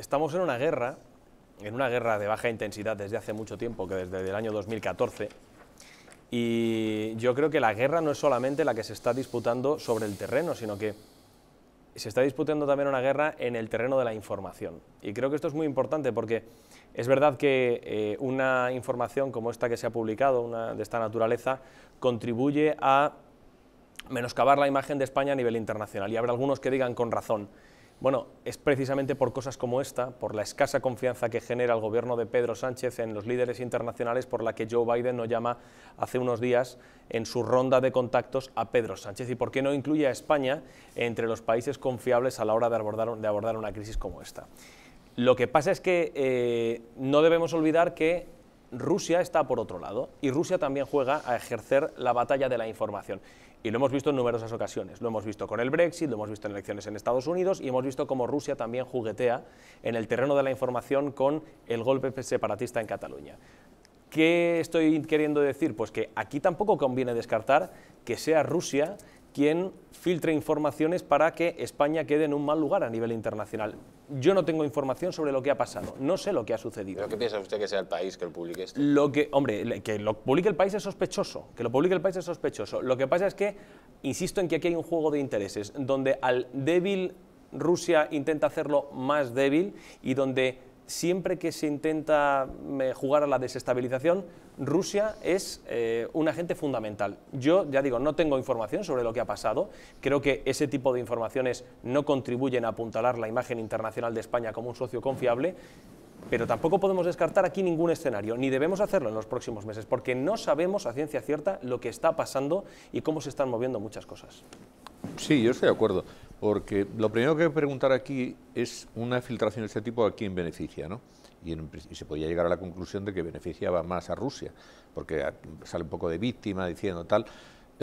Estamos en una guerra, en una guerra de baja intensidad desde hace mucho tiempo, que desde el año 2014, y yo creo que la guerra no es solamente la que se está disputando sobre el terreno, sino que se está disputando también una guerra en el terreno de la información. Y creo que esto es muy importante porque es verdad que eh, una información como esta que se ha publicado, de esta naturaleza, contribuye a menoscabar la imagen de España a nivel internacional. Y habrá algunos que digan con razón bueno, es precisamente por cosas como esta, por la escasa confianza que genera el gobierno de Pedro Sánchez en los líderes internacionales, por la que Joe Biden nos llama hace unos días en su ronda de contactos a Pedro Sánchez. ¿Y por qué no incluye a España entre los países confiables a la hora de abordar, una crisis como esta? Lo que pasa es que eh, no debemos olvidar que Rusia está por otro lado y Rusia también juega a ejercer la batalla de la información. Y lo hemos visto en numerosas ocasiones. Lo hemos visto con el Brexit, lo hemos visto en elecciones en Estados Unidos y hemos visto cómo Rusia también juguetea en el terreno de la información con el golpe separatista en Cataluña. ¿Qué estoy queriendo decir? Pues que aquí tampoco conviene descartar que sea Rusia quien filtre informaciones para que España quede en un mal lugar a nivel internacional. Yo no tengo información sobre lo que ha pasado, no sé lo que ha sucedido. ¿Pero qué piensa usted que sea el país que lo publique esto? Lo que, hombre, que lo publique el país es sospechoso, que lo publique el país es sospechoso. Lo que pasa es que, insisto en que aquí hay un juego de intereses, donde al débil Rusia intenta hacerlo más débil y donde siempre que se intenta jugar a la desestabilización, Rusia es eh, un agente fundamental. Yo, ya digo, no tengo información sobre lo que ha pasado. Creo que ese tipo de informaciones no contribuyen a apuntalar la imagen internacional de España como un socio confiable. Pero tampoco podemos descartar aquí ningún escenario, ni debemos hacerlo en los próximos meses, porque no sabemos a ciencia cierta lo que está pasando y cómo se están moviendo muchas cosas. Sí, yo estoy de acuerdo. Porque lo primero que hay que preguntar aquí es una filtración de este tipo a quién beneficia, ¿no? Y, y, se podía llegar a la conclusión de que beneficiaba más a Rusia, porque sale un poco de víctima diciendo tal.